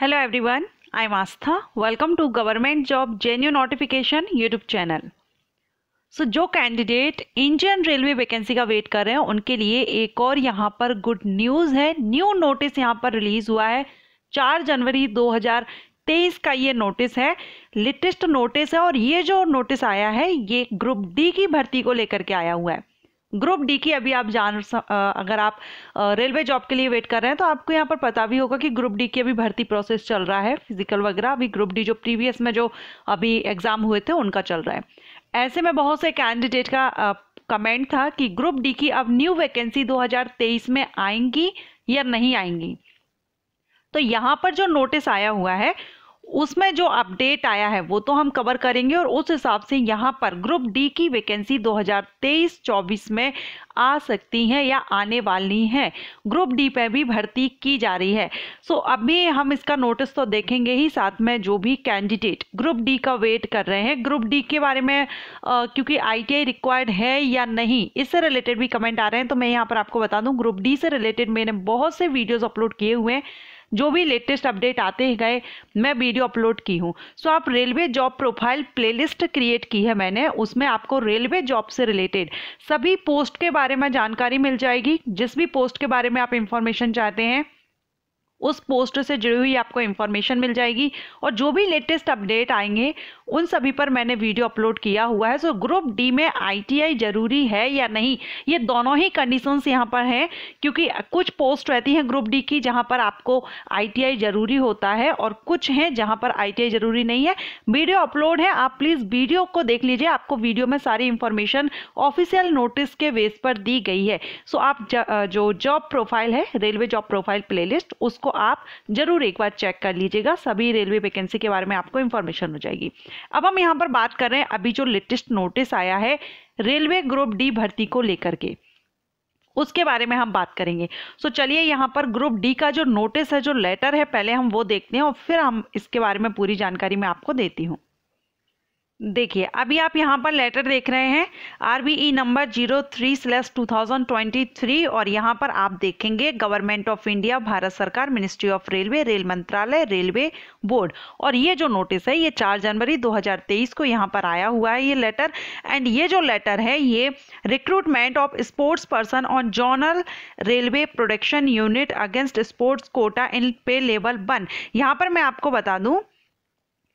Hello everyone I am Aastha welcome to government job genuine notification YouTube channel so जो candidate Indian railway vacancy का wait कर रहे हैं उनके लिए एक और यहाँ पर गुड न्यूज़ है न्यू नोटिस यहाँ पर रिलीज़ हुआ है चार जनवरी 2023 का ये नोटिस है लेटेस्ट नोटिस है और ये जो नोटिस आया है ये ग्रुप डी की भर्ती को लेकर के आया हुआ है ग्रुप डी की अभी आप जान अगर आप रेलवे जॉब के लिए वेट कर रहे हैं तो आपको यहाँ पर पता भी होगा कि ग्रुप डी की अभी भर्ती प्रोसेस चल रहा है फिजिकल वगैरह अभी ग्रुप डी जो प्रीवियस में जो अभी एग्ज़ाम हुए थे उनका चल रहा है ऐसे में बहुत से कैंडिडेट का कमेंट था कि ग्रुप डी की अब न्यू वैकेंसी 2023 में आएंगी या नहीं आएंगी तो यहाँ पर जो नोटिस आया हुआ है उसमें जो अपडेट आया है वो तो हम कवर करेंगे और उस हिसाब से यहाँ पर ग्रुप डी की वैकेंसी 2023-24 में आ सकती हैं या आने वाली हैं ग्रुप डी पे भी भर्ती की जा रही है सो अभी हम इसका नोटिस तो देखेंगे ही साथ में जो भी कैंडिडेट ग्रुप डी का वेट कर रहे हैं ग्रुप डी के बारे में आ, क्योंकि आईटीआई रिक्वायर्ड है या नहीं इससे रिलेटेड भी कमेंट आ रहे हैं तो मैं यहाँ पर आपको बता दूँ ग्रुप डी से रिलेटेड मैंने बहुत से वीडियोज़ अपलोड किए हुए हैं जो भी लेटेस्ट अपडेट आते ही गए मैं वीडियो अपलोड की हूँ सो आप railway job profile playlist create की है मैंने उसमें आपको रेलवे जॉब से रिलेटेड सभी पोस्ट के बारे में जानकारी मिल जाएगी जिस भी पोस्ट के बारे में आप इंफॉर्मेशन चाहते हैं उस पोस्ट से जुड़ी हुई आपको इन्फॉर्मेशन मिल जाएगी और जो भी लेटेस्ट अपडेट आएंगे उन सभी पर मैंने वीडियो अपलोड किया हुआ है सो ग्रुप डी में आईटीआई जरूरी है या नहीं ये दोनों ही कंडीशंस यहाँ पर हैं क्योंकि कुछ पोस्ट रहती हैं ग्रुप डी की जहाँ पर आपको आईटीआई जरूरी होता है और कुछ हैं जहाँ पर आई जरूरी नहीं है वीडियो अपलोड है आप प्लीज़ वीडियो को देख लीजिए आपको वीडियो में सारी इन्फॉर्मेशन ऑफिशियल नोटिस के बेस पर दी गई है सो आप जो जॉब प्रोफाइल है रेलवे जॉब प्रोफाइल प्लेलिस्ट उसको आप जरूर एक बार चेक कर लीजिएगा सभी रेलवे वैकेंसी के बारे में आपको इन्फॉर्मेशन हो जाएगी अब हम यहाँ पर बात कर रहे हैं अभी जो लेटेस्ट नोटिस आया है रेलवे ग्रुप डी भर्ती को लेकर के उसके बारे में हम बात करेंगे सो so, चलिए यहाँ पर ग्रुप डी का जो नोटिस है जो लेटर है पहले हम वो देखते हैं और फिर हम इसके बारे में पूरी जानकारी मैं आपको देती हूँ देखिए अभी आप यहाँ पर लेटर देख रहे हैं R B E number zero three slash two thousand twenty three और यहाँ पर आप देखेंगे गवर्नमेंट ऑफ इंडिया भारत सरकार मिनिस्ट्री ऑफ रेलवे रेल मंत्रालय रेलवे बोर्ड और ये जो नोटिस है ये चार जनवरी दो हज़ार तेईस को यहाँ पर आया हुआ है ये लेटर एंड ये जो लेटर है ये recruitment of sports person on zonal railway production unit against sports quota in pay level one यहाँ पर मैं आपको बता दूँ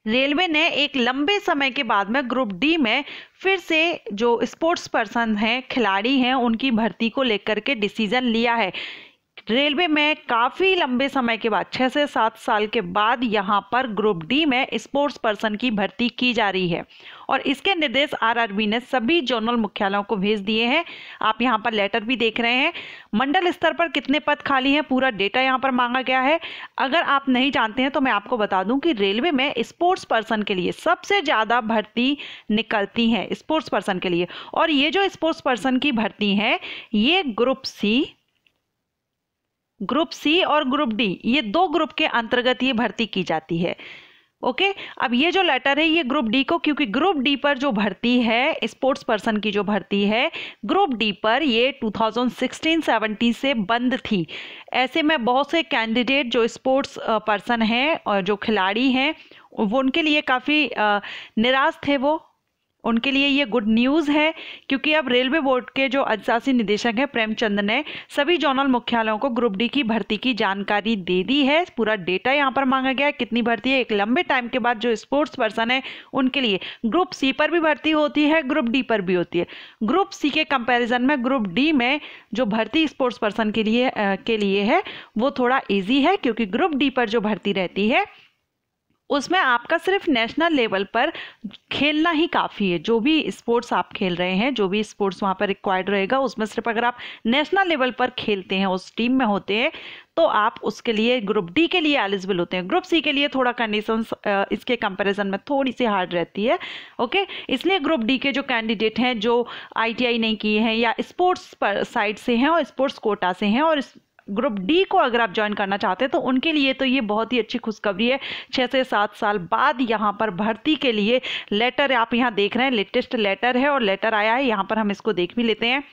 रेलवे ने एक लंबे समय के बाद में ग्रुप डी में फिर से जो स्पोर्ट्स पर्सन हैं खिलाड़ी हैं उनकी भर्ती को लेकर के डिसीजन लिया है रेलवे में काफ़ी लंबे समय के बाद छः से सात साल के बाद यहाँ पर ग्रुप डी में स्पोर्ट्स पर्सन की भर्ती की जा रही है और इसके निर्देश आरआरबी ने सभी जोनल मुख्यालयों को भेज दिए हैं आप यहाँ पर लेटर भी देख रहे हैं मंडल स्तर पर कितने पद खाली हैं पूरा डेटा यहाँ पर मांगा गया है अगर आप नहीं जानते हैं तो मैं आपको बता दूं कि रेलवे में स्पोर्ट्स पर्सन के लिए सबसे ज़्यादा भर्ती निकलती हैं स्पोर्ट्स पर्सन के लिए और ये जो स्पोर्ट्स पर्सन की भर्ती हैं ये ग्रुप सी ग्रुप सी और ग्रुप डी ये दो ग्रुप के अंतर्गत ये भर्ती की जाती है ओके okay? अब ये जो लेटर है ये ग्रुप डी को क्योंकि ग्रुप डी पर जो भर्ती है स्पोर्ट्स पर्सन की जो भर्ती है ग्रुप डी पर ये 2016-17 से बंद थी ऐसे में बहुत से कैंडिडेट जो स्पोर्ट्स पर्सन हैं और जो खिलाड़ी हैं वो उनके लिए काफ़ी निराश थे वो उनके लिए ये गुड न्यूज़ है क्योंकि अब रेलवे बोर्ड के जो अधिशासी निदेशक हैं प्रेमचंद ने सभी जोनल मुख्यालयों को ग्रुप डी की भर्ती की जानकारी दे दी है पूरा डेटा यहाँ पर मांगा गया है कितनी भर्ती है एक लंबे टाइम के बाद जो स्पोर्ट्स पर्सन है उनके लिए ग्रुप सी पर भी भर्ती होती है ग्रुप डी पर भी होती है ग्रुप सी के कंपेरिजन में ग्रुप डी में जो भर्ती स्पोर्ट्स पर्सन के लिए के लिए है वो थोड़ा ईजी है क्योंकि ग्रुप डी पर जो भर्ती रहती है उसमें आपका सिर्फ नेशनल लेवल पर खेलना ही काफ़ी है जो भी स्पोर्ट्स आप खेल रहे हैं जो भी स्पोर्ट्स वहाँ पर रिक्वायर्ड रहेगा उसमें सिर्फ अगर आप नेशनल लेवल पर खेलते हैं उस टीम में होते हैं तो आप उसके लिए ग्रुप डी के लिए एलिजिबल होते हैं ग्रुप सी के लिए थोड़ा कंडीशन इसके कंपैरिजन में थोड़ी सी हार्ड रहती है ओके इसलिए ग्रुप डी के जो कैंडिडेट हैं जो आईटीआई नहीं किए हैं या स्पोर्ट्स पर साइड से हैं और स्पोर्ट्स कोटा से हैं और ग्रुप डी को अगर आप ज्वाइन करना चाहते हैं तो उनके लिए तो ये बहुत ही अच्छी खुशखबरी है छः से सात साल बाद यहाँ पर भर्ती के लिए लेटर आप यहाँ देख रहे हैं लेटेस्ट लेटर है और लेटर आया है यहाँ पर हम इसको देख भी लेते हैं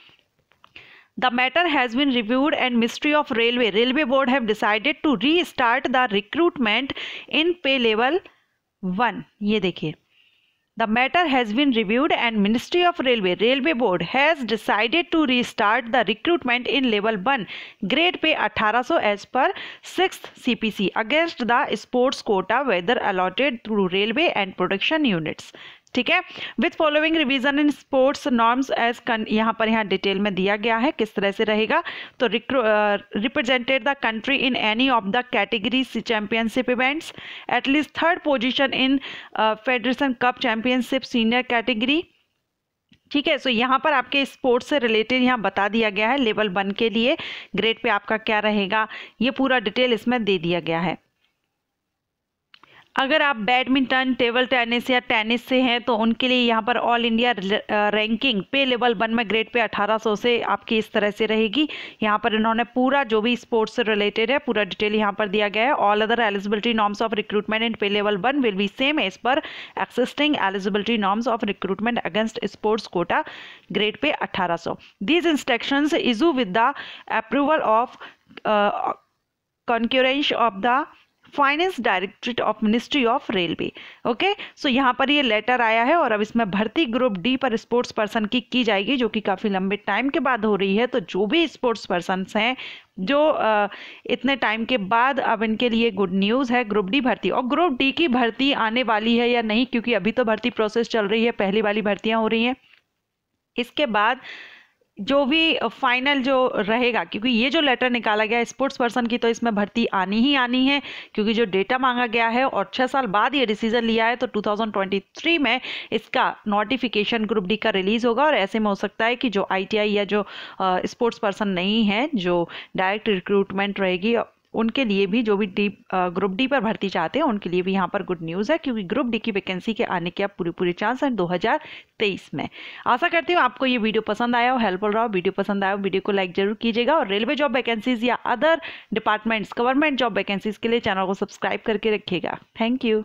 the matter has been reviewed and ministry of railway railway board have decided to restart the recruitment in pay level one ये देखिए The matter has been reviewed and Ministry of Railway Railway Board has decided to restart the recruitment in level 1 grade pay 1800 as per 6th CPC against the sports quota whether allotted through railway and production units. ठीक है with following revision in sports norms as यहाँ पर यहाँ detail में दिया गया है किस तरह से रहेगा तो represented the country in any of the categories championship events at least third position in federation cup championship senior category ठीक है सो यहाँ पर आपके स्पोर्ट्स से रिलेटेड यहाँ बता दिया गया है लेवल वन के लिए ग्रेड पे आपका क्या रहेगा ये पूरा डिटेल इसमें दे दिया गया है अगर आप बैडमिंटन टेबल टेनिस या टेनिस से हैं तो उनके लिए यहाँ पर all India ranking pay level one में ग्रेड पे 1800 से आपकी इस तरह से रहेगी यहाँ पर इन्होंने पूरा जो भी स्पोर्ट्स से रिलेटेड है पूरा डिटेल यहाँ पर दिया गया है all other eligibility norms of recruitment and pay level one will be same as per existing eligibility norms of recruitment against sports quota grade pay अट्ठारह सौ these instructions issue with the approval of concurrence of the finance directorate of ministry of railway okay so यहाँ पर ये letter आया है और अब इसमें भर्ती ग्रुप डी पर स्पोर्ट्स पर्सन की की जाएगी जो कि काफ़ी लंबे टाइम के बाद हो रही है तो जो भी स्पोर्ट्स पर्सन हैं जो इतने टाइम के बाद अब इनके लिए गुड न्यूज़ है ग्रुप डी भर्ती और ग्रुप डी की भर्ती आने वाली है या नहीं क्योंकि अभी तो भर्ती प्रोसेस चल रही है पहली वाली भर्तियाँ हो रही हैं इसके बाद जो भी फाइनल जो रहेगा क्योंकि ये जो लेटर निकाला गया है स्पोर्ट्स पर्सन की तो इसमें भर्ती आनी ही आनी है क्योंकि जो डेटा मांगा गया है और छः साल बाद ये डिसीजन लिया है तो 2023 में इसका नोटिफिकेशन ग्रुप डी का रिलीज होगा और ऐसे में हो सकता है कि जो आईटीआई या जो स्पोर्ट्स पर्सन नहीं है जो डायरेक्ट रिक्रूटमेंट रहेगी उनके लिए भी जो भी डी ग्रुप डी पर भर्ती चाहते हैं उनके लिए भी यहाँ पर गुड न्यूज़ है क्योंकि ग्रुप डी की वैकेंसी के आने के अब पूरी पूरी चांस हैं 2023 में आशा करती हूँ आपको ये वीडियो पसंद आया हो हेल्पफुल रहा हो वीडियो पसंद आया हो वीडियो को लाइक जरूर कीजिएगा और रेलवे जॉब वैकेंसीज या other departments government job vacancies के लिए चैनल को सब्सक्राइब करके रखिएगा थैंक यू